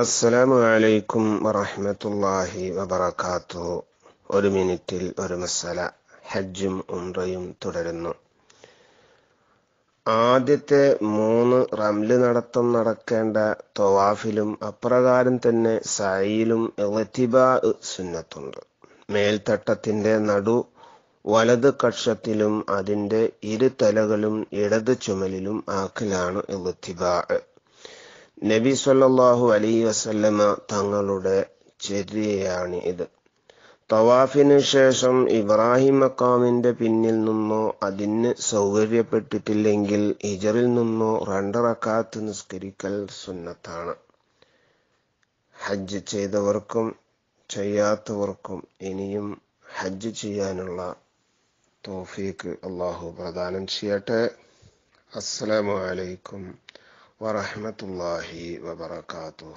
അസ്സലാമു അലൈക്കും വറഹ്മത്തുള്ളാഹി വബറകാത്തു ഒരു മിനിറ്റിൽ ഒരു മസല ഹജ്ജും ഉംറയും തുടരുന്നു ആദ്യത്തെ മൂന്ന് റംല് നടത്തം നടക്കേണ്ട തൊവാഫിലും അപ്രകാരം തന്നെ സായിലും എളത്തിബാ സുന്നത്തുണ്ട് മേൽത്തട്ടത്തിന്റെ നടു വലത് കക്ഷത്തിലും അതിന്റെ ഇരുതലകളും ഇടത് ചുമലിലും ആക്കിലാണ് എളത്തിബാ നബി സല്ലാഹു അലൈ വസല്ലമ തങ്ങളുടെ ചര്യയാണ് ഇത് തവാഫിനു ശേഷം ഇബ്രാഹിം മക്കാമിന്റെ പിന്നിൽ നിന്നോ അതിന് സൗകര്യപ്പെട്ടിട്ടില്ലെങ്കിൽ ഹിജറിൽ നിന്നോ രണ്ടറക്കാത്ത് നിസ്കരിക്കൽ സുന്നത്താണ് ഹജ്ജ് ചെയ്തവർക്കും ചെയ്യാത്തവർക്കും ഇനിയും ഹജ്ജ് ചെയ്യാനുള്ള തോഫീക്ക് അള്ളാഹു പ്രദാനം ചെയ്യട്ടെ അസ്സലാമു അലൈക്കും ورحمة الله وبركاته